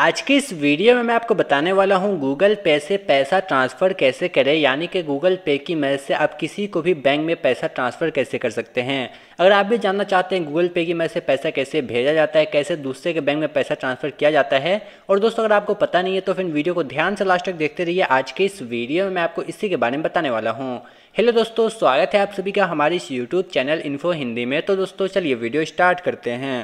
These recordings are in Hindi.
आज के इस वीडियो में मैं आपको बताने वाला हूं गूगल पे से पैसा ट्रांसफ़र कैसे करें यानी कि गूगल पे की मदद से आप किसी को भी बैंक में पैसा ट्रांसफ़र कैसे कर सकते हैं अगर आप भी जानना चाहते हैं गूगल पे की मदद से पैसा कैसे भेजा जाता है कैसे दूसरे के बैंक में पैसा ट्रांसफ़र किया जाता है और दोस्तों अगर आपको पता नहीं है तो फिर वीडियो को ध्यान से लास्ट तक देखते रहिए आज के इस वीडियो में मैं आपको इसी के बारे में बताने वाला हूँ हेलो दोस्तों स्वागत है आप सभी का हमारे इस यूट्यूब चैनल इन्फो हिंदी में तो दोस्तों चलिए वीडियो स्टार्ट करते हैं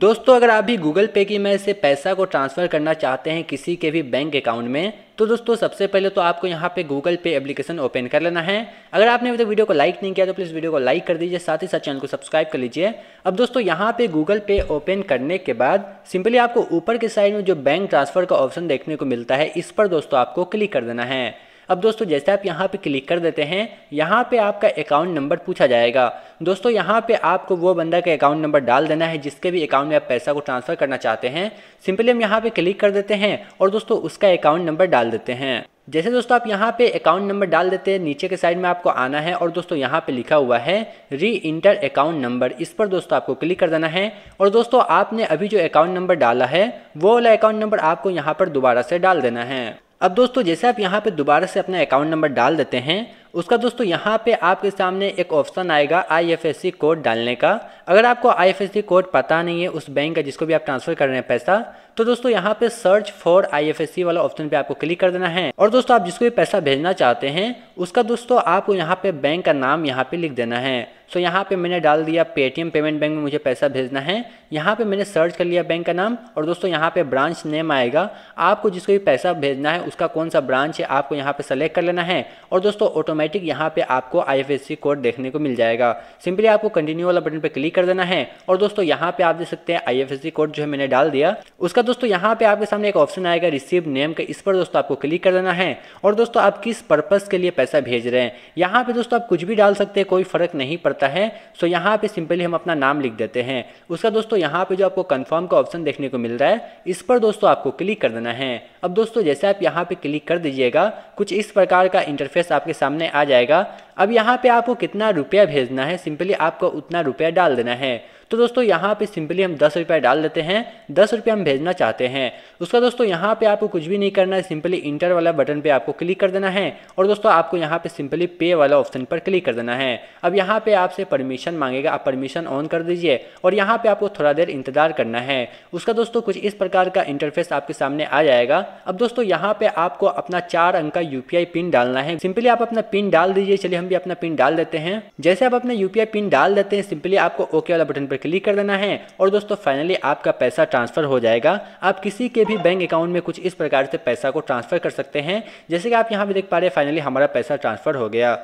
दोस्तों अगर आप भी गूगल पे की में से पैसा को ट्रांसफ़र करना चाहते हैं किसी के भी बैंक अकाउंट में तो दोस्तों सबसे पहले तो आपको यहाँ पे गूगल पे एप्लीकेशन ओपन कर लेना है अगर आपने अभी तक वीडियो को लाइक नहीं किया तो प्लीज़ वीडियो को लाइक कर दीजिए साथ ही साथ चैनल को सब्सक्राइब कर लीजिए अब दोस्तों यहाँ पे गूगल पे ओपन करने के बाद सिंपली आपको ऊपर के साइड में जो बैंक ट्रांसफ़र का ऑप्शन देखने को मिलता है इस पर दोस्तों आपको क्लिक कर देना है अब दोस्तों जैसे आप यहाँ पे क्लिक कर देते हैं यहाँ पे आपका अकाउंट नंबर पूछा जाएगा दोस्तों यहाँ पे आपको वो बंदा का अकाउंट नंबर डाल देना है जिसके भी अकाउंट में आप पैसा को ट्रांसफ़र करना चाहते हैं सिंपली हम यहाँ पे क्लिक कर देते हैं और दोस्तों उसका अकाउंट नंबर डाल देते हैं जैसे दोस्तों आप यहाँ पे अकाउंट नंबर डाल देते हैं नीचे के साइड में आपको आना है और दोस्तों यहाँ पे लिखा हुआ है री इंटर अकाउंट नंबर इस पर दोस्तों आपको क्लिक कर देना है और दोस्तों आपने अभी जो अकाउंट नंबर डाला है वो वाला अकाउंट नंबर आपको यहाँ पर दोबारा से डाल देना है अब दोस्तों जैसे आप यहाँ पे दोबारा से अपना अकाउंट नंबर डाल देते हैं उसका दोस्तों यहाँ पे आपके सामने एक ऑप्शन आएगा आईएफएससी कोड डालने का अगर आपको आईएफएससी कोड पता नहीं है उस बैंक का जिसको भी आप ट्रांसफ़र कर रहे हैं पैसा तो दोस्तों यहाँ पे सर्च फॉर आईएफएससी वाला ऑप्शन पे आपको क्लिक कर देना है और दोस्तों आप जिसको भी पैसा भेजना चाहते हैं उसका दोस्तों आपको यहाँ पे बैंक का नाम यहाँ पे लिख देना है सो so, यहाँ पे मैंने डाल दिया पेटीएम पेमेंट बैंक में मुझे पैसा भेजना है यहाँ पे मैंने सर्च कर लिया बैंक का नाम और दोस्तों यहाँ पे ब्रांच नेम आएगा आपको जिसको भी पैसा भेजना है उसका कौन सा ब्रांच है आपको यहाँ पे सेलेक्ट कर लेना है और दोस्तों ऑटोमेटिक यहाँ पे आपको आई कोड देखने को मिल जाएगा सिंपली आपको कंटिन्यू वाला बटन पर क्लिक कर देना है और दोस्तों यहाँ पे आप देख सकते हैं आई कोड जो है मैंने डाल दिया उसका दोस्तों यहाँ पे आपके सामने एक ऑप्शन आएगा रिसीव नेम का इस पर दोस्तों आपको क्लिक कर देना है और दोस्तों आप किस पर्पज़ के लिए पैसा भेज रहे हैं यहाँ पे दोस्तों आप कुछ भी डाल सकते हैं कोई फर्क नहीं पड़ता करता है सो यहाँ पे सिंपली हम अपना नाम लिख देते हैं उसका दोस्तों यहाँ पे जो आपको कंफर्म का ऑप्शन देखने को मिल रहा है इस पर दोस्तों आपको क्लिक कर देना है अब दोस्तों जैसे आप यहाँ पे क्लिक कर दीजिएगा कुछ इस प्रकार का इंटरफेस आपके सामने आ जाएगा अब यहाँ पे आपको कितना रुपया भेजना है सिंपली आपको उतना रुपया डाल देना है तो दोस्तों यहाँ पे सिंपली हम दस रुपया डाल देते हैं दस रुपया हम भेजना चाहते हैं उसका दोस्तों यहाँ पे आपको कुछ भी नहीं करना है सिंपली इंटर वाला बटन पे आपको क्लिक कर देना है और दोस्तों आपको यहाँ पे सिंपली पे वाला ऑप्शन पर क्लिक कर देना है अब यहाँ पे आपसे परमिशन मांगेगा आप परमिशन ऑन कर दीजिए और यहाँ पे आपको थोड़ा देर इंतजार करना है उसका दोस्तों कुछ इस प्रकार का इंटरफेस आपके सामने आ जाएगा अब दोस्तों यहाँ पे आपको अपना चार अंक का यूपीआई पिन डालना है सिंपली आप अपना पिन डाल दीजिए चलिए हम भी अपना पिन डाल देते हैं जैसे आप अपना यूपीआई पिन डाल देते हैं सिंपली आपको ओके वाला बटन पर क्लिक कर देना है और दोस्तों फाइनली आपका पैसा ट्रांसफर हो जाएगा आप किसी के भी बैंक अकाउंट में कुछ इस प्रकार से पैसा को ट्रांसफर कर सकते हैं जैसे कि आप यहाँ भी देख पा रहे हैं फाइनली हमारा पैसा ट्रांसफर हो गया